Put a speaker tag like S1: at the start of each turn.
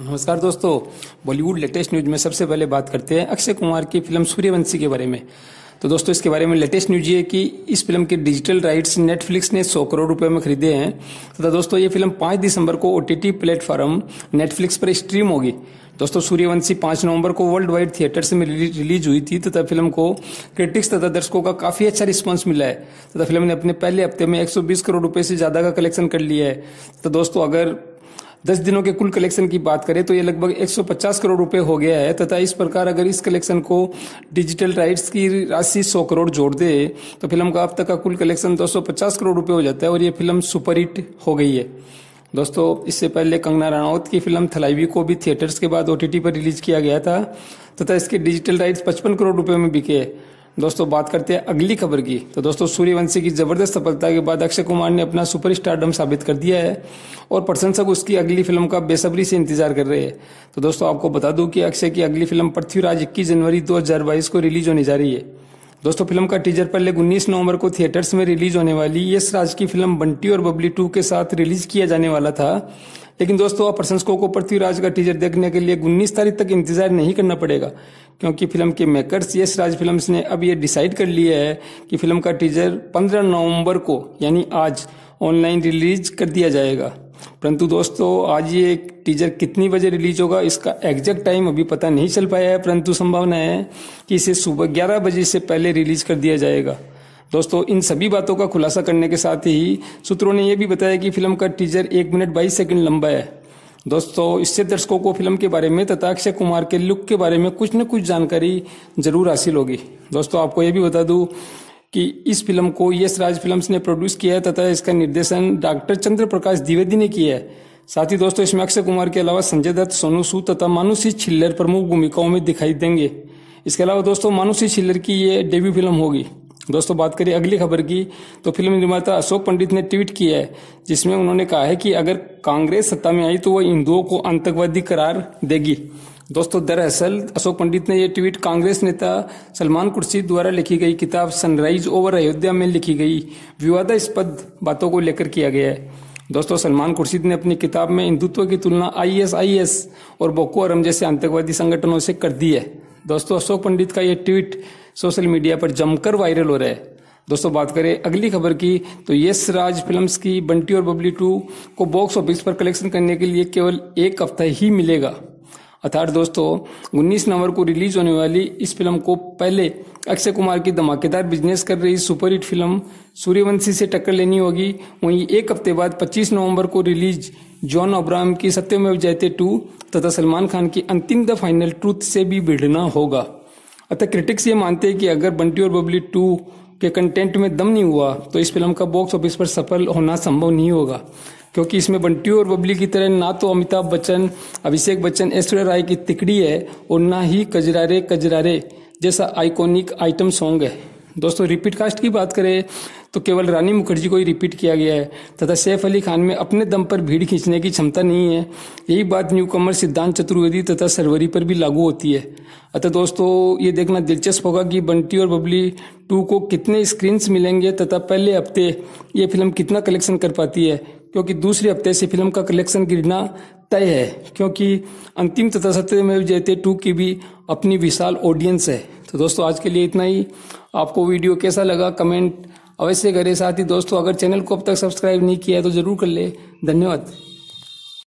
S1: नमस्कार दोस्तों Bollywood latest news में सबसे पहले बात करते हैं अक्षय कुमार की फिल्म सूर्यवंशी के बारे में तो दोस्तों इसके बारे में लेटेस्ट न्यूज ये कि इस फिल्म के डिजिटल राइट्स नेटफ्लिक्स ने 100 करोड़ रुपए में खरीदे हैं तथा दोस्तों ये फिल्म 5 दिसंबर को ओटीटी प्लेटफॉर्म नेटफ्लिक्स पर स्ट्रीम होगी दोस्तों सूर्यवंशी 5 नवंबर को वर्ल्ड वाइड थिएटर्स में रिलीज हुई थी तथा तो फिल्म को क्रिटिक्स तथा दर्शकों का काफी अच्छा रिस्पांस मिला है तथा तो फिल्म ने अपने पहले हफ्ते में 120 करोड़ रुपए से ज्यादा का कलेक्शन कर लिया है तो दोस्तों अगर दस दिनों के कुल कलेक्शन की बात करें तो ये लगभग 150 करोड़ रुपए हो गया है तथा इस प्रकार अगर इस कलेक्शन को डिजिटल राइट्स की राशि 100 करोड़ जोड़ दे तो फिल्म का अब तक का कुल कलेक्शन 250 करोड़ रुपए हो जाता है और ये फिल्म सुपरहिट हो गई है दोस्तों इससे पहले कंगना रनौत की फिल्म थलाईवी को भी थिएटर्स के बाद ओ पर रिलीज किया गया था तथा इसके डिजिटल राइट्स पचपन करोड़ रुपये में बिके दोस्तों बात करते हैं अगली खबर की तो दोस्तों सूर्यवंशी की जबरदस्त सफलता के बाद अक्षय कुमार ने अपना सुपर स्टारडम साबित कर दिया है और प्रशंसक उसकी अगली फिल्म का बेसब्री से इंतजार कर रहे हैं तो दोस्तों आपको बता दूं कि अक्षय की अगली फिल्म पृथ्वीराज इक्कीस जनवरी दो को रिलीज होने जा रही है दोस्तों फिल्म का टीजर पहले उन्नीस नवंबर को थिएटर्स में रिलीज होने वाली यश राज की फिल्म बंटी और बबली टू के साथ रिलीज किया जाने वाला था लेकिन दोस्तों अब प्रशंसकों को पृथ्वीराज का टीजर देखने के लिए उन्नीस तारीख तक इंतजार नहीं करना पड़ेगा क्योंकि फिल्म के मेकर्स यश राज फिल्म ने अब ये डिसाइड कर लिया है कि फिल्म का टीजर पंद्रह नवम्बर को यानी आज ऑनलाइन रिलीज कर दिया जाएगा परंतु दोस्तों आज ये टीजर कितनी बजे रिलीज होगा इसका एग्जैक्ट टाइम अभी पता नहीं चल पाया है परंतु संभावना है कि इसे सुबह 11 बजे से पहले रिलीज कर दिया जाएगा दोस्तों इन सभी बातों का खुलासा करने के साथ ही सूत्रों ने यह भी बताया कि फिल्म का टीजर एक मिनट बाईस सेकंड लंबा है दोस्तों इससे दर्शकों को फिल्म के बारे में तथा अक्षय कुमार के लुक के बारे में कुछ न कुछ जानकारी जरूर हासिल होगी दोस्तों आपको यह भी बता दूं कि इस फिल्म को यश राज फिल्म्स ने प्रोड्यूस किया है तथा इसका निर्देशन डॉक्टर चंद्र प्रकाश द्विवेदी ने किया है साथ ही दोस्तों इसमें अक्षय कुमार के अलावा संजय दत्त सोनू सूद तथा मानुषी छिल्लर प्रमुख भूमिकाओं में दिखाई देंगे इसके अलावा दोस्तों मानुषी छिल्लर की ये डेब्यू फिल्म होगी दोस्तों बात करें अगली खबर की तो फिल्म निर्माता अशोक पंडित ने ट्वीट किया है जिसमें उन्होंने कहा है कि अगर कांग्रेस सत्ता में आई तो वह हिंदुओं को आतंकवादी करार देगी दोस्तों दरअसल अशोक पंडित ने यह ट्वीट कांग्रेस नेता सलमान कुर्सी द्वारा लिखी गई किताब सनराइज ओवर अयोध्या में लिखी गई विवादास्पद बातों को लेकर किया गया है दोस्तों सलमान खुर्शीद ने अपनी किताब में हिंदुत्व की तुलना आईएसआईएस और बोको हरम जैसे आतंकवादी संगठनों से कर दी है दोस्तों अशोक पंडित का ये ट्वीट सोशल मीडिया पर जमकर वायरल हो रहा है दोस्तों बात करें अगली खबर की तो यश राज फिल्म्स की बंटी और बबली टू को बॉक्स ऑफिस पर कलेक्शन करने के लिए केवल एक हफ्ता ही मिलेगा अर्थात दोस्तों उन्नीस नवंबर को रिलीज होने वाली इस फिल्म को पहले अक्षय कुमार की धमाकेदार बिजनेस कर रही सुपरहिट फिल्म सूर्यवंशी से टक्कर लेनी होगी वहीं एक हफ्ते बाद 25 नवंबर को रिलीज जॉन अब्राहम की सत्यमेव जयते टू तथा सलमान खान की अंतिम द फाइनल ट्रूथ से भी भिड़ना होगा अतः क्रिटिक्स ये मानते हैं कि अगर बंटी और बबली टू के कंटेंट में दम नहीं हुआ तो इस फिल्म का बॉक्स ऑफिस पर सफल होना संभव नहीं होगा क्योंकि इसमें बंटी और बबली की तरह ना तो अमिताभ बच्चन अभिषेक बच्चन ऐश्वर्य राय की तिकड़ी है और ना ही कजरारे कजरारे जैसा आइकॉनिक आइटम सॉन्ग है दोस्तों रिपीट कास्ट की बात करें तो केवल रानी मुखर्जी को ही रिपीट किया गया है तथा सैफ अली खान में अपने दम पर भीड़ खींचने की क्षमता नहीं है यही बात न्यू कमर सिद्धांत चतुर्वेदी तथा सरवरी पर भी लागू होती है अतः दोस्तों ये देखना दिलचस्प होगा कि बंटी और बबली टू को कितने स्क्रीन्स मिलेंगे तथा पहले हफ्ते ये फिल्म कितना कलेक्शन कर पाती है क्योंकि दूसरे हफ्ते से फिल्म का कलेक्शन गिरना तय है क्योंकि अंतिम तथा में जयते टू की भी अपनी विशाल ऑडियंस है तो दोस्तों आज के लिए इतना ही आपको वीडियो कैसा लगा कमेंट अवश्य करें साथ ही दोस्तों अगर चैनल को अब तक सब्सक्राइब नहीं किया है तो ज़रूर कर ले धन्यवाद